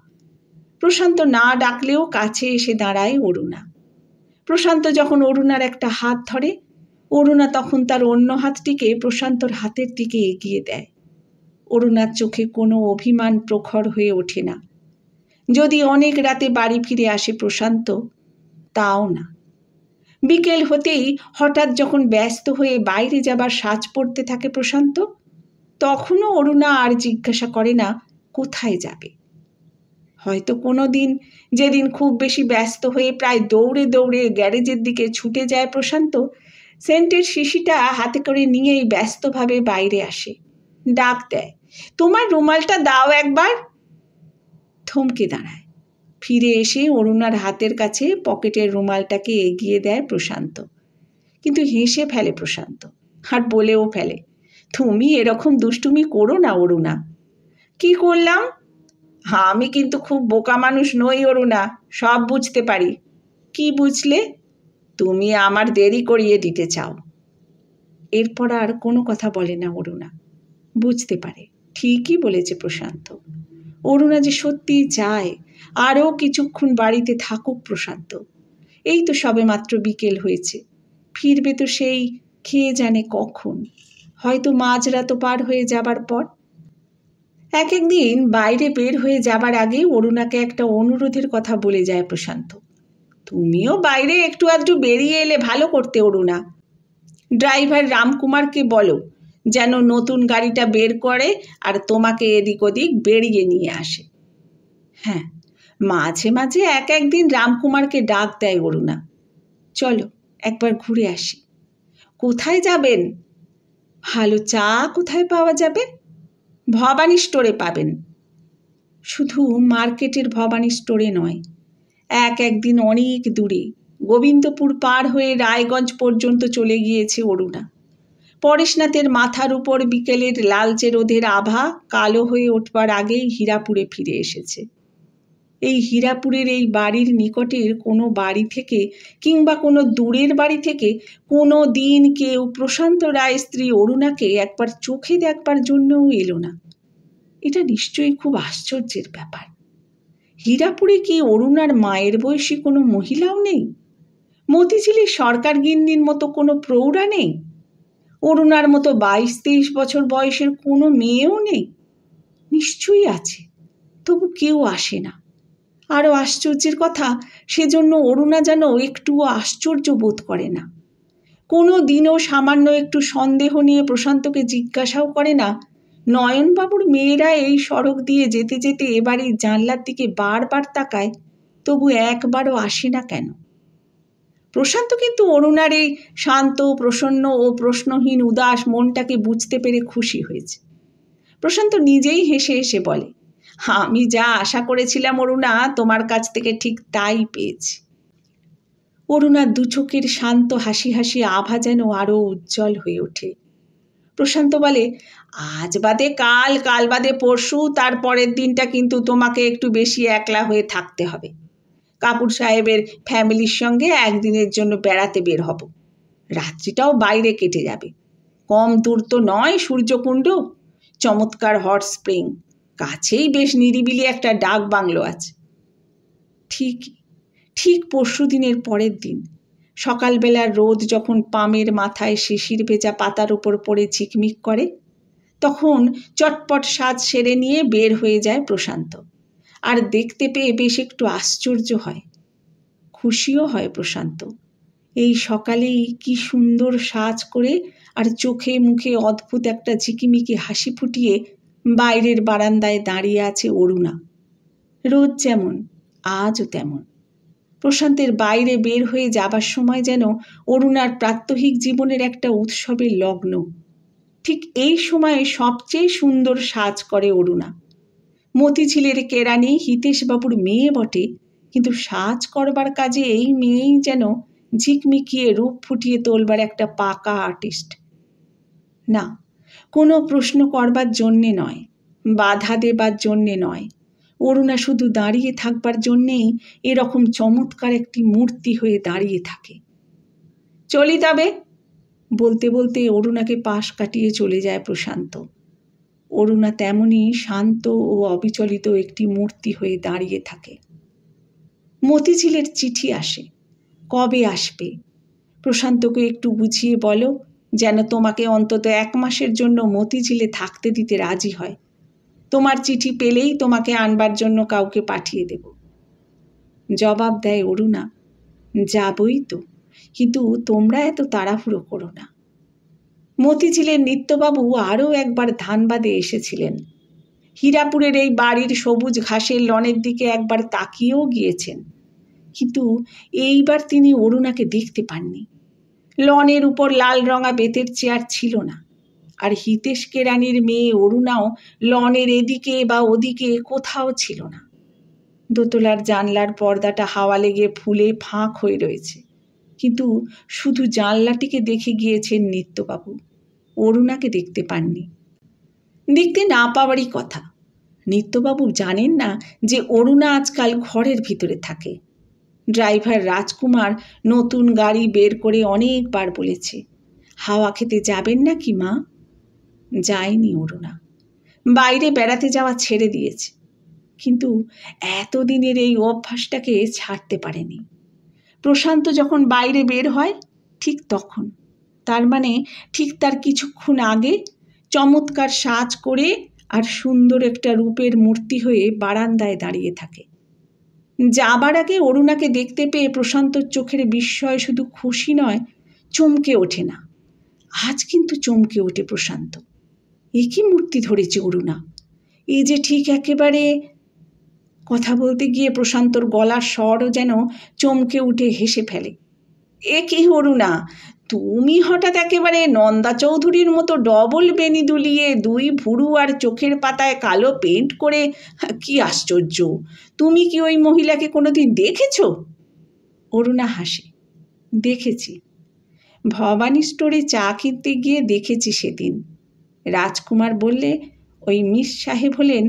প্রশান্ত না ডাকলেও কাছে এসে দাঁড়ায় অরুণা প্রশান্ত যখন অরুণার একটা হাত ধরে অরুণা তখন তার অন্য হাতটিকে প্রশান্তর হাতের দিকে এগিয়ে দেয় অরুণার চোখে কোনো অভিমান প্রখর হয়ে ওঠে না যদি অনেক রাতে বাড়ি ফিরে আসে প্রশান্ত তাও না বিকেল হতেই হঠাৎ যখন ব্যস্ত হয়ে বাইরে যাবার সাজ পড়তে থাকে প্রশান্ত তখনও অরুণা আর জিজ্ঞাসা করে না কোথায় যাবে হয়তো কোনো দিন যেদিন খুব বেশি ব্যস্ত হয়ে প্রায় দৌড়ে দৌড়ে গ্যারেজের দিকে ছুটে যায় প্রশান্ত সেন্টের শিশিটা হাতে করে নিয়েই ব্যস্তভাবে বাইরে আসে ডাক দেয় তোমার রুমালটা দাও একবার থমকে দাঁড়ায় ফিরে এসে অরুণার হাতের কাছে পকেটের রুমালটাকে এগিয়ে দেয় প্রশান্ত কিন্তু হেসে ফেলে প্রশান্ত আর বলেও ফেলে তুমি এরকম দুষ্টুমি করো না অরুণা কি করলাম হ্যাঁ আমি কিন্তু খুব বোকা মানুষ নই অরুণা সব বুঝতে পারি কি বুঝলে তুমি আমার দেরি করিয়ে দিতে চাও এরপর আর কোনো কথা বলে না অরুণা বুঝতে পারে ঠিকই বলেছে প্রশান্ত অরুণা যে সত্যিই চায় আরও কিছুক্ষণ বাড়িতে থাকুক প্রশান্ত এই তো সবে মাত্র বিকেল হয়েছে ফিরবে তো সেই খেয়ে জানে কখন হয়তো তো পার হয়ে যাবার পর এক একদিন বাইরে বের হয়ে যাবার আগে অরুণাকে একটা অনুরোধের কথা বলে যায় প্রশান্ত তুমিও বাইরে একটু আধটু বেরিয়ে এলে ভালো করতে অরুণা ড্রাইভার রামকুমারকে বলো যেন নতুন গাড়িটা বের করে আর তোমাকে এদিক ওদিক বেরিয়ে নিয়ে আসে হ্যাঁ মাঝে মাঝে এক একদিন রামকুমারকে ডাক দেয় অরুণা চলো একবার ঘুরে আসি কোথায় যাবেন ভালো চা কোথায় পাওয়া যাবে ভবানী স্টোরে পাবেন শুধু মার্কেটের ভবানী স্টোরে নয় এক একদিন অনেক দূরে গোবিন্দপুর পার হয়ে রায়গঞ্জ পর্যন্ত চলে গিয়েছে অরুণা পরেশনাথের মাথার উপর বিকেলের লালচে রোদের আভা কালো হয়ে ওঠবার আগেই হীরাপুরে ফিরে এসেছে এই হীরাপুরের এই বাড়ির নিকটের কোনো বাড়ি থেকে কিংবা কোনো দূরের বাড়ি থেকে কোনো দিন কেউ প্রশান্ত রায় স্ত্রী অরুণাকে একবার চোখে দেখবার জন্যও এলো না এটা নিশ্চয়ই খুব আশ্চর্যের ব্যাপার হীরাপুরে কি অরুণার মায়ের বয়সী কোনো মহিলাও নেই মতিঝিলি সরকার গিন্নির মতো কোনো প্রৌঢ়া নেই অরুণার মতো বাইশ তেইশ বছর বয়সের কোনো মেয়েও নেই নিশ্চয়ই আছে তবু কেউ আসে না আরও আশ্চর্যের কথা সেজন্য অরুণা যেন একটুও আশ্চর্য বোধ করে না কোনো দিনও সামান্য একটু সন্দেহ নিয়ে প্রশান্তকে জিজ্ঞাসাও করে না নয়নবাবুর মেয়েরা এই সড়ক দিয়ে যেতে যেতে এবাড়ির জানলার দিকে বারবার তাকায় তবু একবারও আসে না কেন প্রশান্ত কিন্তু অরুণার এই শান্ত প্রসন্ন ও প্রশ্নহীন উদাস মনটাকে বুঝতে পেরে খুশি হয়েছে প্রশান্ত নিজেই হেসে হেসে বলে আমি যা আশা করেছিলাম অরুণা তোমার কাছ থেকে ঠিক তাই পেয়েছি অরুণার চোখের শান্ত হাসি হাসি আভা যেন আরও উজ্জ্বল হয়ে ওঠে প্রশান্ত বলে আজ বাদে কাল কাল বাদে পরশু তার পরের দিনটা কিন্তু তোমাকে একটু বেশি একলা হয়ে থাকতে হবে কাপুর সাহেবের ফ্যামিলির সঙ্গে একদিনের জন্য বেড়াতে বের হব রাত্রিটাও বাইরে কেটে যাবে কম দূর তো নয় সূর্যকুণ্ড চমৎকার হট স্প্রিং কাছেই বেশ নিরিবিলি একটা ডাক বাংলো আছে ঠিক ঠিক পরশু দিনের পরের দিন সকালবেলার রোদ যখন পামের মাথায় শিশির ভেজা পাতার উপর পড়ে ঝিকমিক করে তখন চটপট সাজ সেরে নিয়ে বের হয়ে যায় প্রশান্ত আর দেখতে পেয়ে বেশ একটু আশ্চর্য হয় খুশিও হয় প্রশান্ত এই সকালেই কি সুন্দর সাজ করে আর চোখে মুখে অদ্ভুত একটা ঝিকিমিকি হাসি ফুটিয়ে বাইরের বারান্দায় দাঁড়িয়ে আছে অরুণা রোজ যেমন আজও তেমন প্রশান্তের বাইরে বের হয়ে যাবার সময় যেন অরুণার প্রাত্যহিক জীবনের একটা উৎসবের লগ্ন ঠিক এই সময়ে সবচেয়ে সুন্দর সাজ করে অরুণা মতিঝিলের কেরানি হিতেশবাবুর মেয়ে বটে কিন্তু সাজ করবার কাজে এই মেয়েই যেন ঝিকমিকিয়ে রূপ ফুটিয়ে তোলবার একটা পাকা আর্টিস্ট না কোনো প্রশ্ন করবার জন্যে নয় বাধা দেবার জন্যে নয় অরুণা শুধু দাঁড়িয়ে থাকবার জন্যেই এরকম চমৎকার একটি মূর্তি হয়ে দাঁড়িয়ে থাকে চলি তবে বলতে বলতে অরুণাকে পাশ কাটিয়ে চলে যায় প্রশান্ত অরুণা তেমনই শান্ত ও অবিচলিত একটি মূর্তি হয়ে দাঁড়িয়ে থাকে মতিঝিলের চিঠি আসে কবে আসবে প্রশান্তকে একটু বুঝিয়ে বলো যেন তোমাকে অন্তত এক মাসের জন্য মতিঝিলে থাকতে দিতে রাজি হয় তোমার চিঠি পেলেই তোমাকে আনবার জন্য কাউকে পাঠিয়ে দেব জবাব দেয় অরুণা যাবই তো কিন্তু তোমরা এত তাড়াহুড়ো করো না মতিঝিলের নিত্যবাবু আরও একবার ধানবাদে এসেছিলেন হীরাপুরের এই বাড়ির সবুজ ঘাসের লনের দিকে একবার তাকিয়েও গিয়েছেন কিন্তু এইবার তিনি অরুণাকে দেখতে পাননি লনের উপর লাল রঙা বেতের চেয়ার ছিল না আর হিতেশ কেরানির মেয়ে অরুণাও লনের এদিকে বা ওদিকে কোথাও ছিল না দোতলার জানলার পর্দাটা হাওয়া লেগে ফুলে ফাঁক হয়ে রয়েছে কিন্তু শুধু জানলাটিকে দেখে গিয়েছেন নিত্যবাবু অরুণাকে দেখতে পাননি দেখতে না পাওয়ারই কথা নিত্যবাবু জানেন না যে অরুণা আজকাল ঘরের ভিতরে থাকে ড্রাইভার রাজকুমার নতুন গাড়ি বের করে অনেকবার বলেছে হাওয়া খেতে যাবেন না কি মা যায়নি অরুণা বাইরে বেড়াতে যাওয়া ছেড়ে দিয়েছে কিন্তু এতদিনের এই অভ্যাসটাকে ছাড়তে পারেনি প্রশান্ত যখন বাইরে বের হয় ঠিক তখন তার মানে ঠিক তার কিছুক্ষণ আগে চমৎকার সাজ করে আর সুন্দর একটা রূপের মূর্তি হয়ে বারান্দায় দাঁড়িয়ে থাকে যাবার আগে অরুণাকে দেখতে পেয়ে প্রশান্তর চোখের বিস্ময় শুধু খুশি নয় চমকে ওঠে না আজ কিন্তু চমকে ওঠে প্রশান্ত একই মূর্তি ধরেছে অরুণা এ যে ঠিক একেবারে কথা বলতে গিয়ে প্রশান্তর গলার স্বরও যেন চমকে উঠে হেসে ফেলে এ কি অরুণা তুমি হঠাৎ একেবারে নন্দা চৌধুরীর মতো ডবল বেনি দুলিয়ে দুই ভুরু আর চোখের পাতায় কালো পেন্ট করে কি আশ্চর্য তুমি কি ওই মহিলাকে কোনোদিন দেখেছ অরুণা হাসে দেখেছি ভবানী স্টোরে চা কিনতে গিয়ে দেখেছি সেদিন রাজকুমার বললে ওই মিস সাহেব হলেন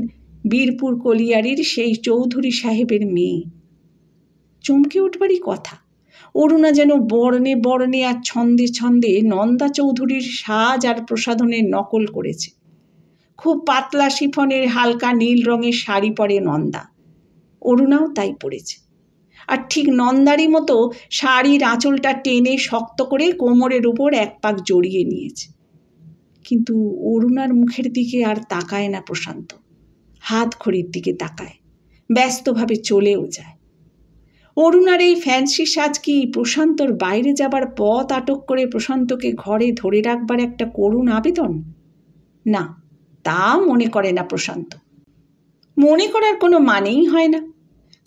বীরপুর কলিয়ারির সেই চৌধুরী সাহেবের মেয়ে চমকে উঠবারই কথা অরুণা যেন বর্ণে বর্ণে আর ছন্দে ছন্দে নন্দা চৌধুরীর সাজ আর প্রসাধনের নকল করেছে খুব পাতলা শিফনের হালকা নীল রঙের শাড়ি পরে নন্দা অরুণাও তাই পরেছে আর ঠিক নন্দারই মতো শাড়ির আঁচলটা টেনে শক্ত করে কোমরের উপর এক পাক জড়িয়ে নিয়েছে কিন্তু অরুণার মুখের দিকে আর তাকায় না প্রশান্ত হাত খড়ির দিকে তাকায় ব্যস্তভাবে চলেও যায় অরুণার এই ফ্যান্সি সাজ কি প্রশান্তর বাইরে যাবার পথ আটক করে প্রশান্তকে ঘরে ধরে রাখবার একটা করুণ আবেদন না তা মনে করে না প্রশান্ত মনে করার কোনো মানেই হয় না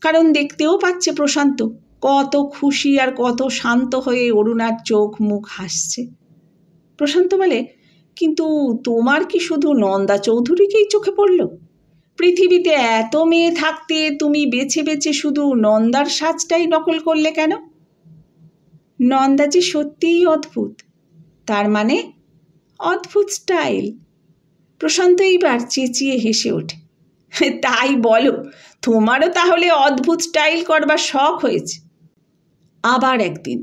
কারণ দেখতেও পাচ্ছে প্রশান্ত কত খুশি আর কত শান্ত হয়ে অরুণার চোখ মুখ হাসছে প্রশান্ত বলে কিন্তু তোমার কি শুধু নন্দা চৌধুরীকেই চোখে পড়লো পৃথিবীতে এত মেয়ে থাকতে তুমি বেছে বেছে শুধু নন্দার সাজটাই নকল করলে কেন নন্দা যে সত্যিই অদ্ভুত তার মানে অদ্ভুত স্টাইল প্রশান্ত এইবার চেঁচিয়ে হেসে ওঠে তাই বলো তোমারও তাহলে অদ্ভুত স্টাইল করবার শখ হয়েছে আবার একদিন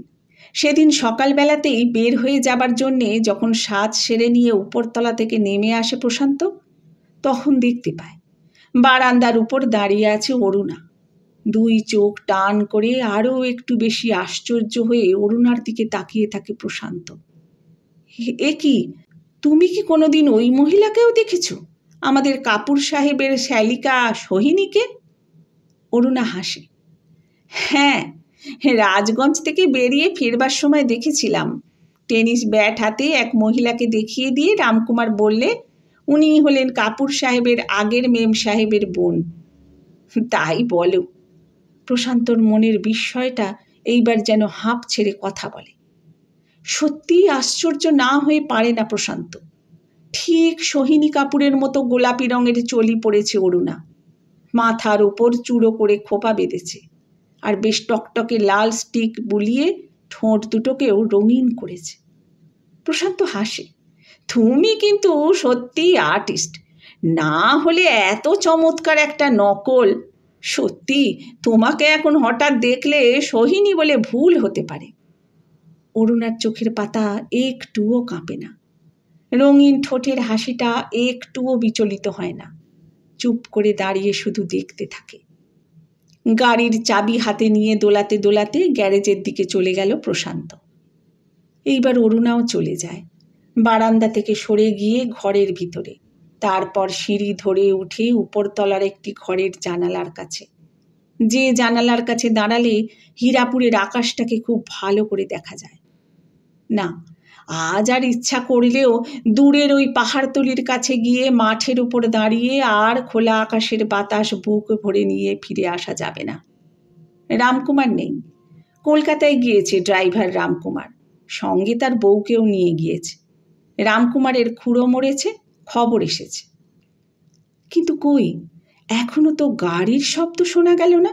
সেদিন সকালবেলাতেই বের হয়ে যাবার জন্যে যখন সাজ সেরে নিয়ে উপরতলা থেকে নেমে আসে প্রশান্ত তখন দেখতে পায় বারান্দার উপর দাঁড়িয়ে আছে অরুণা দুই চোখ টান করে আরও একটু বেশি আশ্চর্য হয়ে অরুণার দিকে তাকিয়ে থাকে প্রশান্ত এ কি তুমি কি কোনোদিন ওই মহিলাকেও দেখেছ আমাদের কাপুর সাহেবের শ্যালিকা সোহিনীকে অরুণা হাসে হ্যাঁ রাজগঞ্জ থেকে বেরিয়ে ফেরবার সময় দেখেছিলাম টেনিস ব্যাট হাতে এক মহিলাকে দেখিয়ে দিয়ে রামকুমার বললে উনি হলেন কাপুর সাহেবের আগের মেম সাহেবের বোন তাই বলো প্রশান্তর মনের বিস্ময়টা এইবার যেন হাঁপ ছেড়ে কথা বলে সত্যিই আশ্চর্য না হয়ে পারে না প্রশান্ত ঠিক সোহিনী কাপুরের মতো গোলাপি রঙের চলি পড়েছে অরুণা মাথার ওপর চুড়ো করে খোপা বেঁধেছে আর বেশ টকটকে লাল স্টিক বুলিয়ে ঠোঁট দুটোকেও রঙিন করেছে প্রশান্ত হাসে তুমি কিন্তু সত্যি আর্টিস্ট না হলে এত চমৎকার একটা নকল সত্যি তোমাকে এখন হঠাৎ দেখলে সহিনী বলে ভুল হতে পারে অরুণার চোখের পাতা একটুও কাঁপে না রঙিন ঠোঁটের হাসিটা একটুও বিচলিত হয় না চুপ করে দাঁড়িয়ে শুধু দেখতে থাকে গাড়ির চাবি হাতে নিয়ে দোলাতে দোলাতে গ্যারেজের দিকে চলে গেল প্রশান্ত এইবার অরুণাও চলে যায় বারান্দা থেকে সরে গিয়ে ঘরের ভিতরে তারপর সিঁড়ি ধরে উঠে উপরতলার একটি ঘরের জানালার কাছে যে জানালার কাছে দাঁড়ালে হীরাপুরের আকাশটাকে খুব ভালো করে দেখা যায় না আজ আর ইচ্ছা করলেও দূরের ওই পাহাড়তলির কাছে গিয়ে মাঠের উপর দাঁড়িয়ে আর খোলা আকাশের বাতাস বুক ভরে নিয়ে ফিরে আসা যাবে না রামকুমার নেই কলকাতায় গিয়েছে ড্রাইভার রামকুমার সঙ্গে তার বউকেও নিয়ে গিয়েছে রামকুমারের খুঁড়ো মরেছে খবর এসেছে কিন্তু কই এখনও তো গাড়ির শব্দ শোনা গেল না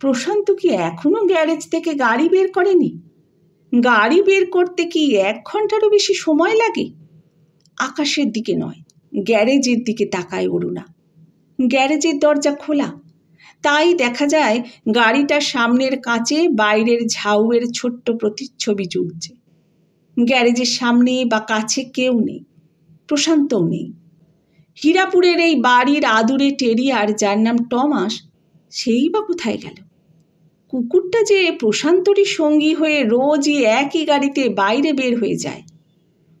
প্রশান্ত কি এখনও গ্যারেজ থেকে গাড়ি বের করেনি গাড়ি বের করতে কি এক ঘন্টারও বেশি সময় লাগে আকাশের দিকে নয় গ্যারেজের দিকে তাকায় অরুণা গ্যারেজের দরজা খোলা তাই দেখা যায় গাড়িটার সামনের কাঁচে বাইরের ঝাউয়ের ছোট্ট প্রতিচ্ছবি জুড়ছে গ্যারেজের সামনে বা কাছে কেউ নেই প্রশান্তও নেই হীরাপুরের এই বাড়ির আদুরে টেরিয়ার যার নাম টমাস সেই বা কোথায় গেল কুকুরটা যে প্রশান্তরই সঙ্গী হয়ে রোজই একই গাড়িতে বাইরে বের হয়ে যায়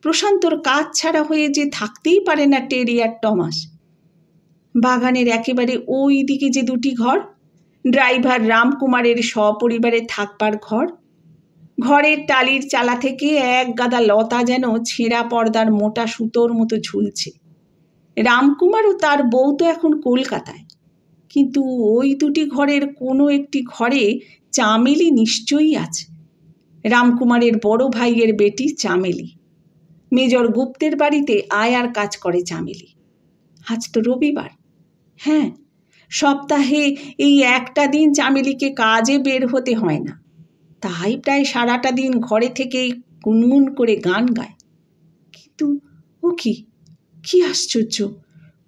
প্রশান্তর কাজ ছাড়া হয়ে যে থাকতেই পারে না টেরিয়ার টমাস বাগানের একেবারে ওই দিকে যে দুটি ঘর ড্রাইভার রামকুমারের সপরিবারে থাকবার ঘর ঘরের টালির চালা থেকে এক গাদা লতা যেন ছেঁড়া পর্দার মোটা সুতোর মতো ঝুলছে রামকুমার ও তার বউ তো এখন কলকাতায় কিন্তু ওই দুটি ঘরের কোনো একটি ঘরে চামেলি নিশ্চয়ই আছে রামকুমারের বড় ভাইয়ের বেটি চামেলি মেজর গুপ্তের বাড়িতে আয়ার কাজ করে চামেলি আজ তো রবিবার হ্যাঁ সপ্তাহে এই একটা দিন চামেলিকে কাজে বের হতে হয় না তাই প্রায় সারাটা দিন ঘরে থেকে গুনগুন করে গান গায় কিন্তু ও কি কি আশ্চর্য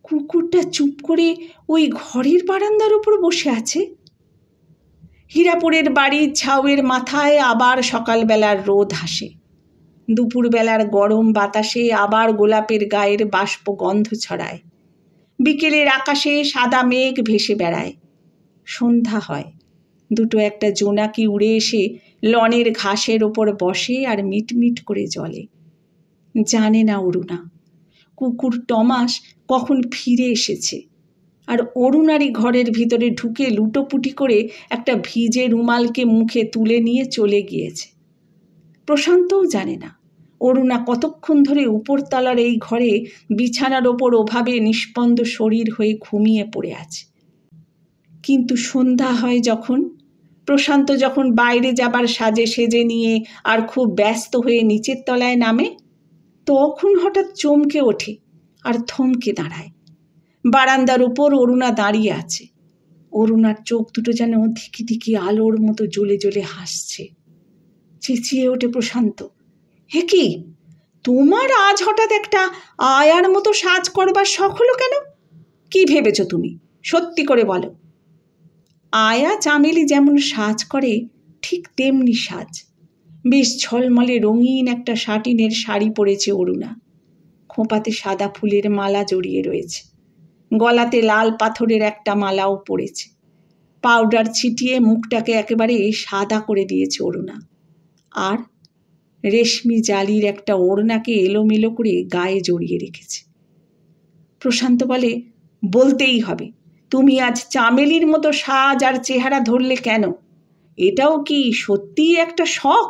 কুকুরটা চুপ করে ওই ঘরের বারান্দার উপর বসে আছে হীরাপুরের বাড়ির ঝাউয়ের মাথায় আবার সকালবেলার রোদ হাসে দুপুরবেলার গরম বাতাসে আবার গোলাপের গায়ের বাষ্প গন্ধ ছড়ায় বিকেলের আকাশে সাদা মেঘ ভেসে বেড়ায় সন্ধ্যা হয় দুটো একটা জোনাকি উড়ে এসে লনের ঘাসের ওপর বসে আর মিটমিট করে জলে জানে না অরুণা কুকুর টমাস কখন ফিরে এসেছে আর অরুণারই ঘরের ভিতরে ঢুকে লুটোপুটি করে একটা ভিজে রুমালকে মুখে তুলে নিয়ে চলে গিয়েছে প্রশান্তও জানে না অরুণা কতক্ষণ ধরে উপরতলার এই ঘরে বিছানার ওপর ওভাবে নিষ্পন্দ শরীর হয়ে ঘুমিয়ে পড়ে আছে কিন্তু সন্ধ্যা হয় যখন প্রশান্ত যখন বাইরে যাবার সাজে সেজে নিয়ে আর খুব ব্যস্ত হয়ে নিচের তলায় নামে তখন হঠাৎ চমকে ওঠে আর থমকে দাঁড়ায় বারান্দার উপর অরুণা দাঁড়িয়ে আছে অরুণার চোখ দুটো যেন ধিকি ধিকি আলোর মতো জ্বলে জ্বলে হাসছে চেঁচিয়ে ওঠে প্রশান্ত হে কি তোমার আজ হঠাৎ একটা আয়ার মতো সাজ করবার শখ হলো কেন কি ভেবেছ তুমি সত্যি করে বলো আয়া চামেলি যেমন সাজ করে ঠিক তেমনি সাজ বেশ ঝলমলে রঙিন একটা শাটিনের শাড়ি পরেছে অরুণা খোঁপাতে সাদা ফুলের মালা জড়িয়ে রয়েছে গলাতে লাল পাথরের একটা মালাও পড়েছে পাউডার ছিটিয়ে মুখটাকে একেবারে সাদা করে দিয়েছে অরুণা আর রেশমি জালির একটা ওড়নাকে এলোমেলো করে গায়ে জড়িয়ে রেখেছে প্রশান্ত বলে বলতেই হবে তুমি আজ চামেলির মতো সাজ আর চেহারা ধরলে কেন এটাও কি সত্যিই একটা শখ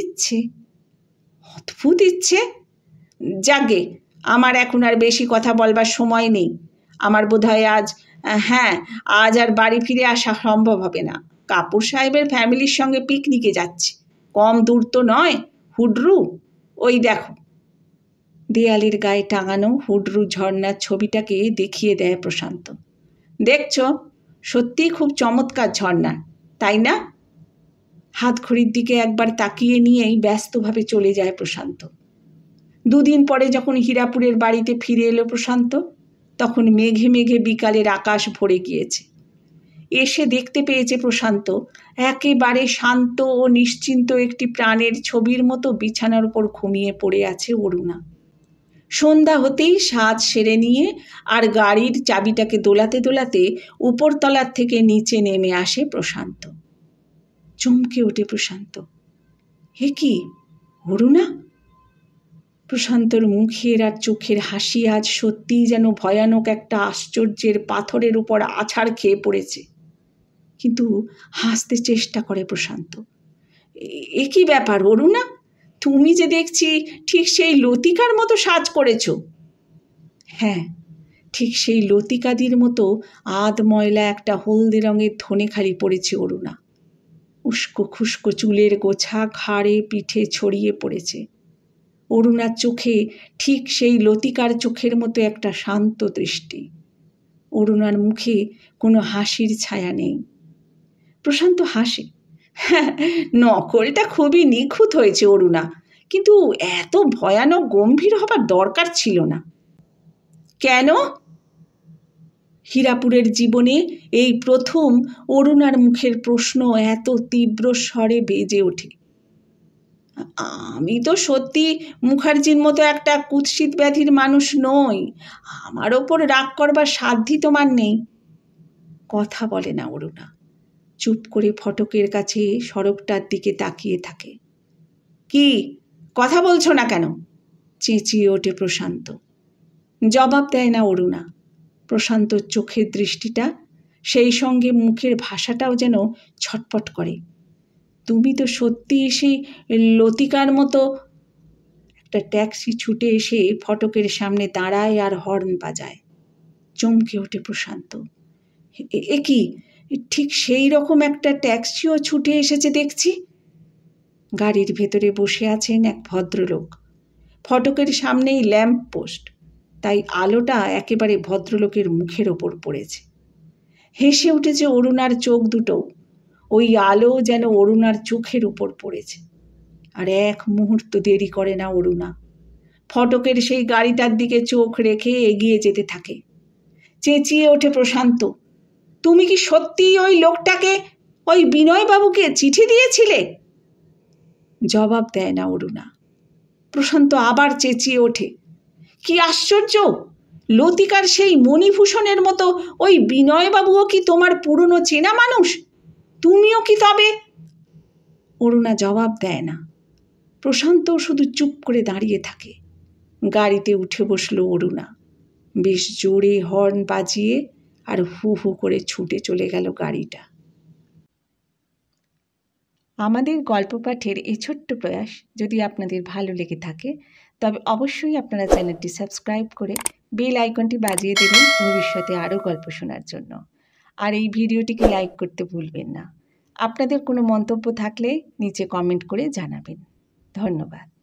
ইচ্ছে অদ্ভুত ইচ্ছে যাগে আমার এখন আর বেশি কথা বলবার সময় নেই আমার হয় আজ হ্যাঁ আজ আর বাড়ি ফিরে আসা সম্ভব হবে না কাপুর সাহেবের ফ্যামিলির সঙ্গে পিকনিকে যাচ্ছি কম দূর তো নয় হুডরু ওই দেখো দেয়ালের গায়ে টাঙানো হুডরু ঝর্নার ছবিটাকে দেখিয়ে দেয় প্রশান্ত দেখছ সত্যিই খুব চমৎকার ঝর্ণা তাই না হাত ঘড়ির দিকে একবার তাকিয়ে নিয়েই ব্যস্তভাবে চলে যায় প্রশান্ত দুদিন পরে যখন হীরাপুরের বাড়িতে ফিরে এলো প্রশান্ত তখন মেঘে মেঘে বিকালের আকাশ ভরে গিয়েছে এসে দেখতে পেয়েছে প্রশান্ত একেবারে শান্ত ও নিশ্চিন্ত একটি প্রাণের ছবির মতো বিছানার উপর ঘুমিয়ে পড়ে আছে অরুণা সন্ধ্যা হতেই সাজ সেরে নিয়ে আর গাড়ির চাবিটাকে দোলাতে দোলাতে উপরতলার থেকে নিচে নেমে আসে প্রশান্ত চমকে ওঠে প্রশান্ত হে কি অরুণা প্রশান্তর মুখের আর চোখের হাসি আজ সত্যিই যেন ভয়ানক একটা আশ্চর্যের পাথরের উপর আছাড় খেয়ে পড়েছে কিন্তু হাসতে চেষ্টা করে প্রশান্ত এ কি ব্যাপার অরুণা তুমি যে দেখছি ঠিক সেই লতিকার মতো সাজ করেছ হ্যাঁ ঠিক সেই লতিকাদির মতো আধ ময়লা একটা হলদে রঙের ধনে খালি পড়েছে অরুণা উস্কো খুস্কো চুলের গোছা ঘাড়ে পিঠে ছড়িয়ে পড়েছে অরুণার চোখে ঠিক সেই লতিকার চোখের মতো একটা শান্ত দৃষ্টি অরুণার মুখে কোনো হাসির ছায়া নেই প্রশান্ত হাসে নকলটা খুবই নিখুঁত হয়েছে অরুণা কিন্তু এত ভয়ানক গম্ভীর হবার দরকার ছিল না কেন হীরাপুরের জীবনে এই প্রথম অরুণার মুখের প্রশ্ন এত তীব্র স্বরে বেজে ওঠে আমি তো সত্যি মুখার্জির মতো একটা কুৎসিত ব্যাধির মানুষ নই আমার ওপর রাগ করবার সাধ্যি তোমার নেই কথা বলে না অরুণা চুপ করে ফটকের কাছে সড়কটার দিকে তাকিয়ে থাকে কি কথা বলছো না কেন চেঁচিয়ে ওঠে প্রশান্ত জবাব দেয় না অরুণা প্রশান্ত চোখের দৃষ্টিটা সেই সঙ্গে মুখের ভাষাটাও যেন ছটপট করে তুমি তো সত্যি সেই লতিকার মতো একটা ট্যাক্সি ছুটে এসে ফটকের সামনে দাঁড়ায় আর হর্ন বাজায় চমকে ওঠে প্রশান্ত এ কি ঠিক সেই রকম একটা ট্যাক্সিও ছুটে এসেছে দেখছি গাড়ির ভেতরে বসে আছেন এক ভদ্রলোক ফটকের সামনেই ল্যাম্প পোস্ট তাই আলোটা একেবারে ভদ্রলোকের মুখের ওপর পড়েছে হেসে উঠেছে অরুণার চোখ দুটো ওই আলো যেন অরুণার চোখের উপর পড়েছে আর এক মুহূর্ত দেরি করে না অরুণা ফটকের সেই গাড়িটার দিকে চোখ রেখে এগিয়ে যেতে থাকে চেঁচিয়ে ওঠে প্রশান্ত তুমি কি সত্যিই ওই লোকটাকে ওই বিনয়বাবুকে চিঠি দিয়েছিলে জবাব দেয় না অরুণা প্রশান্ত আবার চেঁচিয়ে ওঠে কি আশ্চর্য লতিকার সেই মণিভূষণের মতো ওই বিনয়বাবুও কি তোমার পুরনো চেনা মানুষ তুমিও কি তবে অরুণা জবাব দেয় না প্রশান্ত শুধু চুপ করে দাঁড়িয়ে থাকে গাড়িতে উঠে বসল অরুণা বেশ জোরে হর্ন বাজিয়ে আর হু হু করে ছুটে চলে গেল গাড়িটা আমাদের গল্প পাঠের এই ছোট্ট প্রয়াস যদি আপনাদের ভালো লেগে থাকে তবে অবশ্যই আপনারা চ্যানেলটি সাবস্ক্রাইব করে বেল আইকনটি বাজিয়ে দেবেন ভবিষ্যতে আরও গল্প শোনার জন্য আর এই ভিডিওটিকে লাইক করতে ভুলবেন না আপনাদের কোনো মন্তব্য থাকলে নিচে কমেন্ট করে জানাবেন ধন্যবাদ